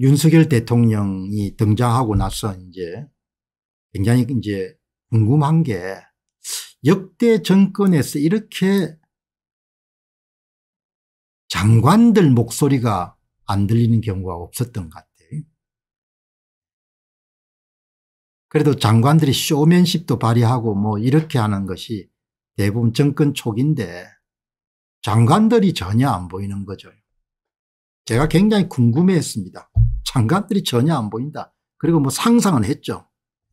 윤석열 대통령이 등장하고 나서 이제 굉장히 이제 궁금한 게 역대 정권에서 이렇게 장관들 목소리가 안 들리는 경우가 없었던 것 같아요. 그래도 장관들이 쇼맨십도 발휘하고 뭐 이렇게 하는 것이 대부분 정권 초기인데 장관들이 전혀 안 보이는 거죠. 제가 굉장히 궁금해했습니다. 장관들이 전혀 안 보인다. 그리고 뭐 상상은 했죠.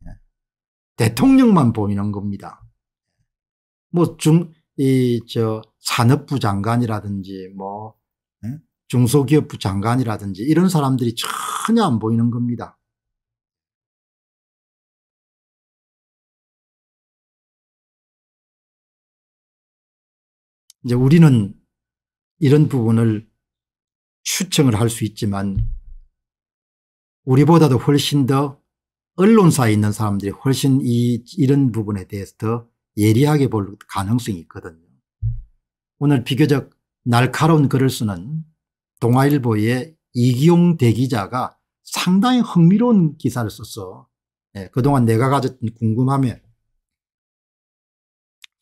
예. 대통령만 보이는 겁니다. 뭐 중, 이, 저, 산업부 장관이라든지 뭐, 예? 중소기업부 장관이라든지 이런 사람들이 전혀 안 보이는 겁니다. 이제 우리는 이런 부분을 추청을 할 수 있지만 우리보다도 훨씬 더 언론사에 있는 사람들이 훨씬 이, 이런 부분에 대해서 더 예리하게 볼 가능성이 있거든요. 오늘 비교적 날카로운 글을 쓰는 동아일보의 이기용 대기자가 상당히 흥미로운 기사를 썼어. 네, 예, 그동안 내가 가졌던 궁금함에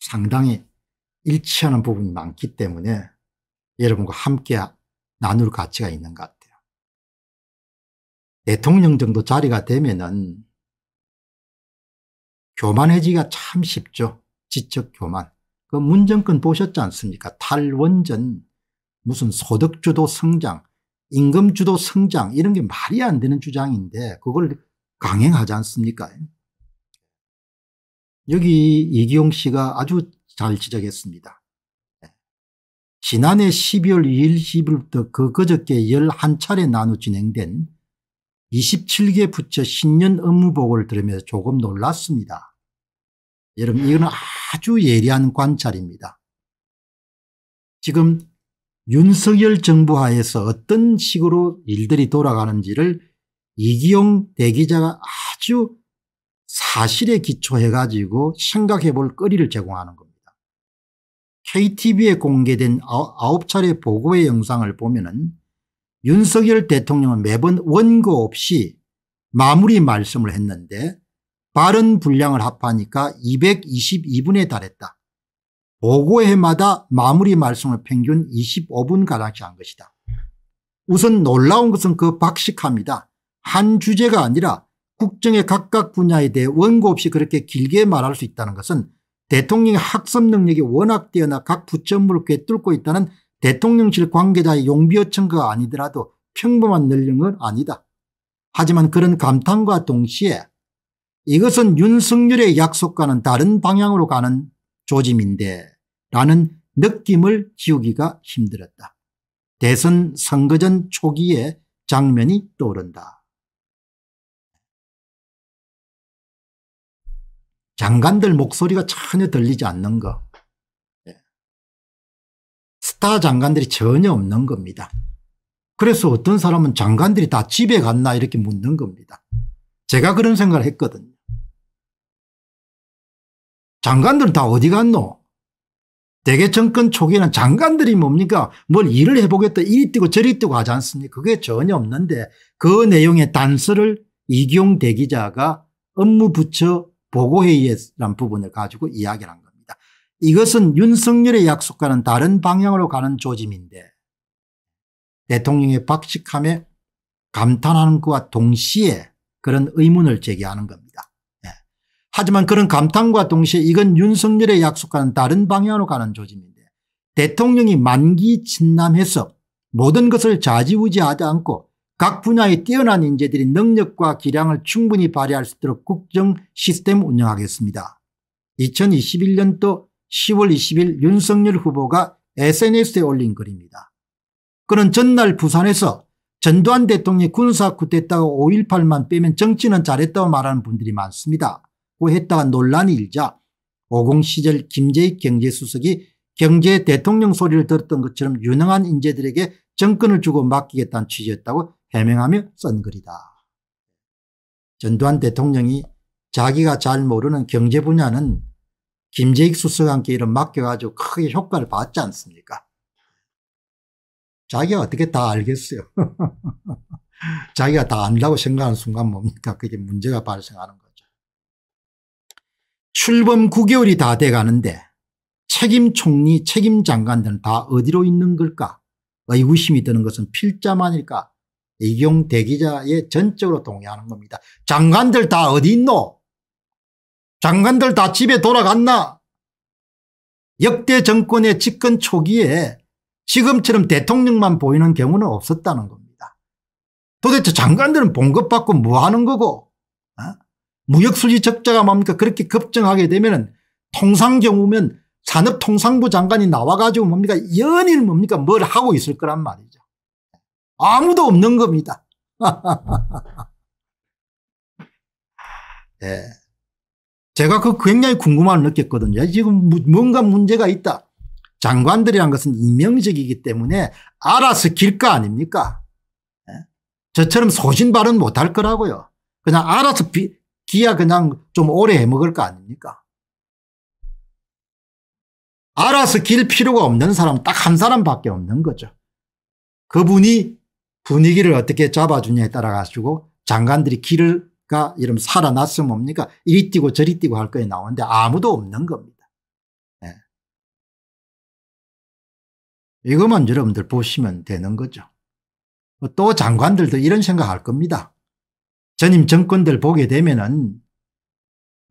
상당히 일치하는 부분이 많기 때문에 여러분과 함께 나눌 가치가 있는 것 대통령 정도 자리가 되면은 교만해지기가 참 쉽죠. 지적 교만. 그 문정권 보셨지 않습니까? 탈원전, 무슨 소득주도 성장, 임금주도 성장 이런 게 말이 안 되는 주장인데 그걸 강행하지 않습니까? 여기 이기용 씨가 아주 잘 지적했습니다. 지난해 12월 2일 10일부터 그 그저께 11차례 나누 진행된 27개 부처 신년 업무보고를 들으면서 조금 놀랐습니다. 여러분 이거는 아주 예리한 관찰입니다. 지금 윤석열 정부 하에서 어떤 식으로 일들이 돌아가는지를 이기용 대기자가 아주 사실에 기초해 가지고 생각해 볼 거리를 제공하는 겁니다. KTV에 공개된 아홉 차례 보고의 영상을 보면 은 윤석열 대통령은 매번 원고 없이 마무리 말씀을 했는데 발언 분량을 합하니까 222분에 달했다. 보고회마다 마무리 말씀을 평균 25분가량씩 한 것이다. 우선 놀라운 것은 그 박식합니다. 한 주제가 아니라 국정의 각각 분야에 대해 원고 없이 그렇게 길게 말할 수 있다는 것은 대통령의 학습 능력이 워낙 뛰어나 각 부처물을 꿰뚫고 있다는 대통령실 관계자의 용비어천가 아니더라도 평범한 늘령은 아니다. 하지만 그런 감탄과 동시에 이것은 윤석열의 약속과는 다른 방향으로 가는 조짐인데 라는 느낌을 지우기가 힘들었다. 대선 선거전 초기의 장면이 떠오른다. 장관들 목소리가 전혀 들리지 않는 것. 다 장관들이 전혀 없는 겁니다. 그래서 어떤 사람은 장관들이 다 집에 갔나 이렇게 묻는 겁니다. 제가 그런 생각을 했거든요. 장관들은 다 어디 갔노? 대개 정권 초기에는 장관들이 뭡니까 뭘 일을 해보겠다 이리 뛰고 저리 뛰고 하지 않습니까 그게 전혀 없는데 그 내용의 단서를 이기용 대기자가 업무부처 보고회의란 부분을 가지고 이야기를 한 겁니다. 이것은 윤석열의 약속과는 다른 방향으로 가는 조짐인데 대통령의 박식함에 감탄하는 것과 동시에 그런 의문을 제기하는 겁니다. 예. 하지만 그런 감탄과 동시에 이건 윤석열의 약속과는 다른 방향으로 가는 조짐인데 대통령이 만기 친남해서 모든 것을 좌지우지하지 않고 각 분야의 뛰어난 인재들이 능력과 기량을 충분히 발휘할 수 있도록 국정 시스템 운영하겠습니다. 2021년도 10월 20일 윤석열 후보가 SNS에 올린 글입니다. 그는 전날 부산에서 전두환 대통령의 군사 쿠데타고 5.18만 빼면 정치는 잘했다고 말하는 분들이 많습니다. 고 했다가 논란이 일자 50 시절 김재익 경제수석이 경제 대통령 소리를 들었던 것처럼 유능한 인재들에게 정권을 주고 맡기겠다는 취지였다고 해명하며 쓴 글이다. 전두환 대통령이 자기가 잘 모르는 경제 분야는 김재익 수석 함께 이름 맡겨가지고 크게 효과를 봤지 않습니까? 자기가 어떻게 다 알겠어요. 자기가 다 안다고 생각하는 순간 뭡니까? 그게 문제가 발생하는 거죠. 출범 9개월이 다 돼가는데 책임 총리, 책임 장관들은 다 어디로 있는 걸까? 의구심이 드는 것은 필자만일까? 이경 대기자에 전적으로 동의하는 겁니다. 장관들 다 어디 있노? 장관들 다 집에 돌아갔나? 역대 정권의 집권 초기에 지금처럼 대통령만 보이는 경우는 없었다는 겁니다. 도대체 장관들은 봉급 받고 뭐 하는 거고 어? 무역수지 적자가 뭡니까 그렇게 급증하게 되면 통상 경우면 산업통상부 장관이 나와가지고 뭡니까 연일 뭡니까 뭘 하고 있을 거란 말이죠. 아무도 없는 겁니다. 예. 제가 그 굉장히 궁금함을 느꼈거든요. 지금 뭔가 문제가 있다. 장관들이란 것은 이명직이기 때문에 알아서 길 거 아닙니까? 예? 저처럼 소신발언 못 할 거라고요. 그냥 알아서 비, 기야 그냥 좀 오래 해먹을 거 아닙니까? 알아서 길 필요가 없는 사람 딱 한 사람밖에 없는 거죠. 그분이 분위기를 어떻게 잡아주냐에 따라 가지고 장관들이 길을 가 이름 살아났으면 뭡니까? 이리 뛰고 저리 뛰고 할 거에 나오는데 아무도 없는 겁니다. 네. 이것만 여러분들 보시면 되는 거죠. 또 장관들도 이런 생각할 겁니다. 전임 정권들 보게 되면은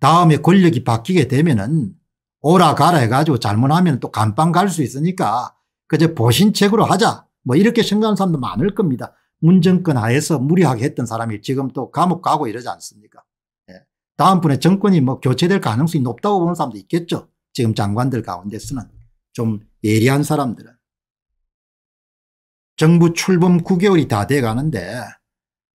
다음에 권력이 바뀌게 되면은 오라가라 해가지고 잘못하면 또 감방 갈 수 있으니까 그저 보신책으로 하자 뭐 이렇게 생각하는 사람도 많을 겁니다. 문정권 하에서 무리하게 했던 사람이 지금 또 감옥 가고 이러지 않습니까? 예. 다음번에 정권이 뭐 교체될 가능성이 높다고 보는 사람도 있겠죠. 지금 장관들 가운데서는 좀 예리한 사람들은. 정부 출범 9개월이 다 돼 가는데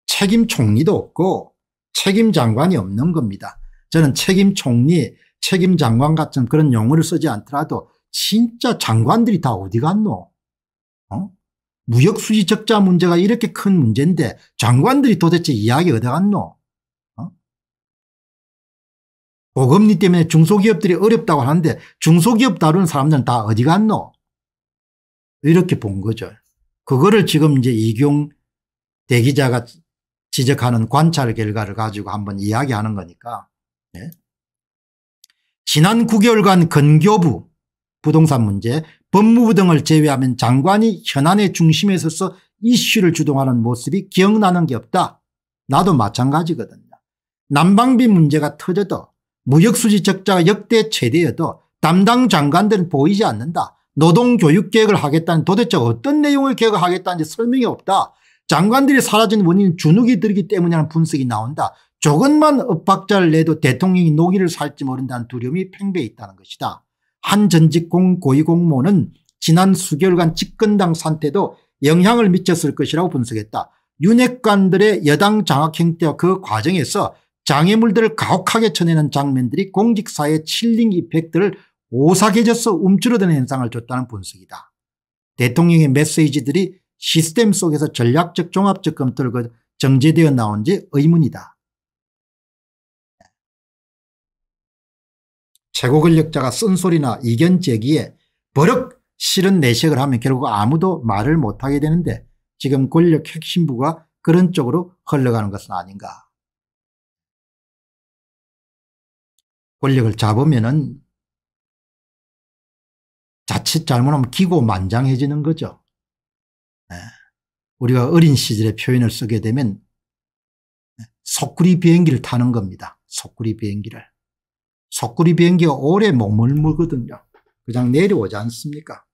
책임 총리도 없고 책임 장관이 없는 겁니다. 저는 책임 총리, 책임 장관 같은 그런 용어를 쓰지 않더라도 진짜 장관들이 다 어디 갔노? 어? 무역수지 적자 문제가 이렇게 큰 문제인데 장관들이 도대체 이야기 어디 갔노? 고금리 어? 때문에 중소기업들이 어렵다고 하는데 중소기업 다루는 사람들은 다 어디 갔노? 이렇게 본 거죠. 그거를 지금 이제 이경 대기자가 지적하는 관찰 결과를 가지고 한번 이야기하는 거니까. 네? 지난 9개월간 근교부 부동산 문제 법무부 등을 제외하면 장관이 현안의 중심에 서서 이슈를 주동하는 모습이 기억나는 게 없다. 나도 마찬가지거든요. 난방비 문제가 터져도 무역수지 적자가 역대 최대여도 담당 장관들은 보이지 않는다. 노동교육계획을 하겠다는 도대체 어떤 내용을 계획을 하겠다는지 설명이 없다. 장관들이 사라진 원인은 주눅이 들기 때문이라는 분석이 나온다. 조금만 엇박자를 내도 대통령이 노기를 살지 모른다는 두려움이 팽배해 있다는 것이다. 한 전직 공 고위공무원은 지난 수개월간 집권당 사태도 영향을 미쳤을 것이라고 분석했다. 윤핵관들의 여당 장악 행태와 그 과정에서 장애물들을 가혹하게 쳐내는 장면들이 공직사의 칠링 이펙트를 오사해져서 움츠러드는 현상을 줬다는 분석이다. 대통령의 메시지들이 시스템 속에서 전략적 종합적 검토를 정제되어 나온지 의문이다. 최고 권력자가 쓴소리나 이견 제기에 버럭 실은 내색을 하면 결국 아무도 말을 못하게 되는데 지금 권력 핵심부가 그런 쪽으로 흘러가는 것은 아닌가. 권력을 잡으면은 자칫 잘못하면 기고만장해지는 거죠. 예. 우리가 어린 시절의 표현을 쓰게 되면 예, 속구리 비행기를 타는 겁니다. 속구리 비행기를. 속구리 비행기가 오래 머물거든요. 그냥 내려오지 않습니까?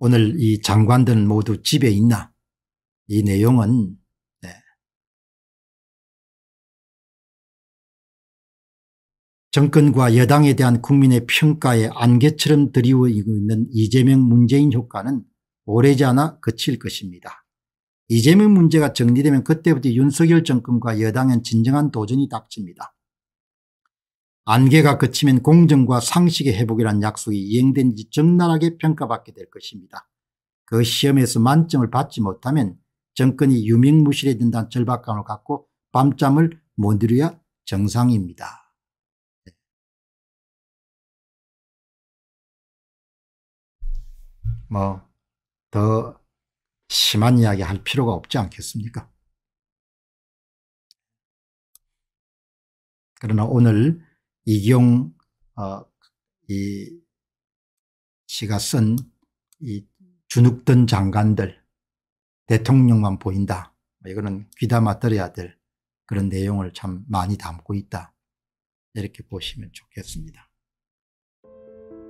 오늘 이 장관들은 모두 집에 있나? 이 내용은 네. 정권과 여당에 대한 국민의 평가에 안개처럼 드리우고 있는 이재명 문재인 효과는 오래지 않아 그칠 것입니다. 이재명 문제가 정리되면 그때부터 윤석열 정권과 여당은 진정한 도전이 닥칩니다. 안개가 그치면 공정과 상식의 회복이란 약속이 이행된 지 적나라하게 평가받게 될 것입니다. 그 시험에서 만점을 받지 못하면 정권이 유명무실해진다는 절박감을 갖고 밤잠을 못 누려야 정상입니다. 네. 뭐더 심한 이야기 할 필요가 없지 않겠습니까? 그러나 오늘 이경 어, 이 씨가 쓴 이 주눅든 장관들 대통령만 보인다. 이거는 귀담아 들어야 될 그런 내용을 참 많이 담고 있다. 이렇게 보시면 좋겠습니다.